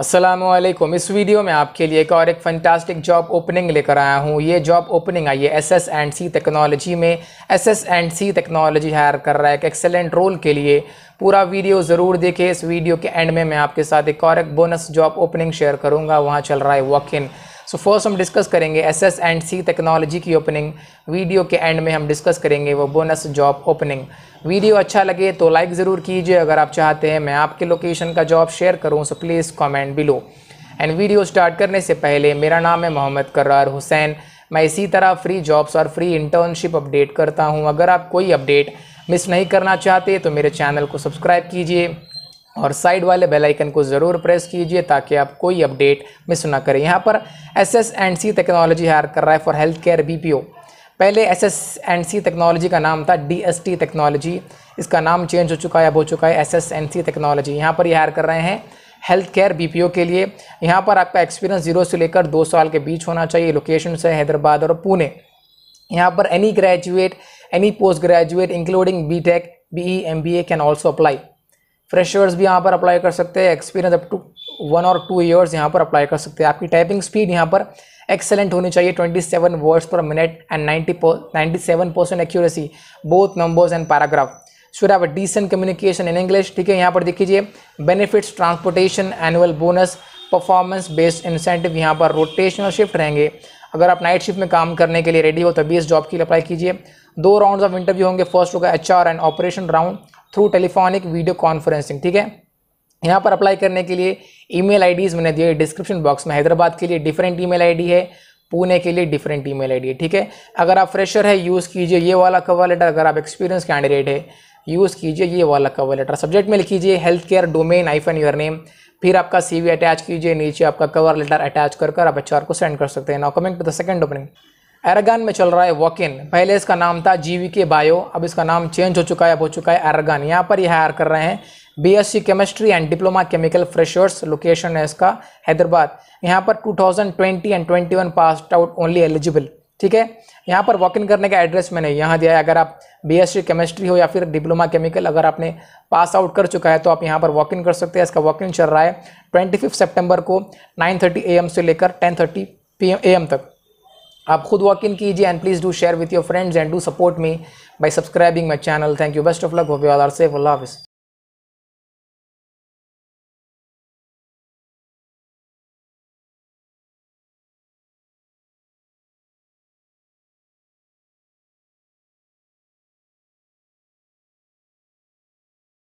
असलम इस वीडियो में आपके लिए एक और एक फंटास्टिक जॉब ओपनिंग लेकर आया हूँ ये जॉब ओपनिंग आई है S S and C technology में S S and C technology hire कर रहा है एक एक्सेलेंट रोल के लिए पूरा वीडियो ज़रूर देखें इस वीडियो के एंड में मैं आपके साथ एक और एक बोनस जॉब ओपनिंग शेयर करूँगा वहाँ चल रहा है वॉक इन सो फर्स्ट हम डिस्कस करेंगे S S and C technology की ओपनिंग वीडियो के एंड में हम डिस्कस करेंगे वो बोनस जॉब ओपनिंग वीडियो अच्छा लगे तो लाइक ज़रूर कीजिए अगर आप चाहते हैं मैं आपके लोकेशन का जॉब शेयर करूँ so please comment below and video start करने से पहले मेरा नाम है मोहम्मद करार हुसैन मैं इसी तरह फ्री जॉब्स और फ्री इंटर्नशिप अपडेट करता हूँ अगर आप कोई अपडेट मिस नहीं करना चाहते तो मेरे चैनल को सब्सक्राइब कीजिए और साइड वाले बेल आइकन को ज़रूर प्रेस कीजिए ताकि आप कोई अपडेट मिस ना करें यहाँ पर S S and C technology hire कर रहा है for health care B P O पहले S S and C technology का नाम था डी एस टी टेक्नोलॉजी इसका नाम चेंज हो चुका है अब हो चुका है S S and C technology यहाँ पर ये हायर कर रहे हैं health care B P O के लिए यहाँ पर आपका एक्सपीरियंस जीरो से लेकर दो साल के बीच होना चाहिए लोकेशन से हैदराबाद और पुणे यहाँ पर any graduate any post graduate including B tech B E M B A can also apply freshers भी यहाँ पर अप्लाई कर सकते हैं एक्सपीरियंस अप टू वन और टू ईयर्स यहाँ पर अप्लाई कर सकते हैं आपकी टाइपिंग स्पीड यहाँ पर एक्सेलेंट होनी चाहिए 27 वर्ड्स पर minute and 90 seven percent accuracy both numbers and paragraph should have a decent communication in English ठीक है यहाँ पर देख लीजिए benefits transportation annual bonus performance based incentive यहाँ पर रोटेशन और शिफ्ट रहेंगे अगर आप नाइट शिफ्ट में काम करने के लिए रेडी हो तभी इस जॉब के लिए अप्लाई कीजिए दो राउंड्स ऑफ इंटरव्यू होंगे फर्स्ट होगा H R and operation round through telephonic video conferencing ठीक है यहाँ पर अप्लाई करने के लिए ईमेल आईडीज मैंने दिए डिस्क्रिप्शन बॉक्स में हैदराबाद के लिए डिफरेंट ईमेल आईडी है पुणे के लिए डिफरेंट ईमेल आईडी है ठीक है अगर आप फ्रेशर है यूज़ कीजिए ये वाला कवर लेटर अगर आप एक्सपीरियंस कैंडिडेट है यूज़ कीजिए ये वाला कवर लेटर सब्जेक्ट में लिखीजिए हेल्थ केयर डोमेन फन योर नेम फिर आपका वी अटैच कीजिए नीचे आपका कवर लेटर अटैच कर कर आप एच को सेंड कर सकते हैं now coming to the second opening Aragen में चल रहा है वॉक इन पहले इसका नाम था जीवी के बायो अब इसका नाम चेंज हो चुका है अब हो चुका है एरगान यहाँ पर ये हायर कर रहे हैं BSc chemistry and diploma chemical freshers location है इसका हैदराबाद यहाँ पर 2020 and 21 pass out only eligible ठीक है यहाँ पर वॉक इन करने का एड्रेस मैंने यहाँ दिया है अगर आप बी केमिस्ट्री हो या फिर डिप्लोमा केमिकल अगर आपने पास आउट कर चुका है तो आप यहाँ पर वॉक इन कर सकते हैं इसका वॉक इन चल रहा है ट्वेंटी फिफ्थ सेप्टेम्बर को नाइन थर्टी एम से लेकर टेन थर्टी पी एम तक आप खुद वॉक इन कीजिए and please do share with your friends and do support me by subscribing my channel thank you best of luck hope you are safe अल्लाह हाफिज़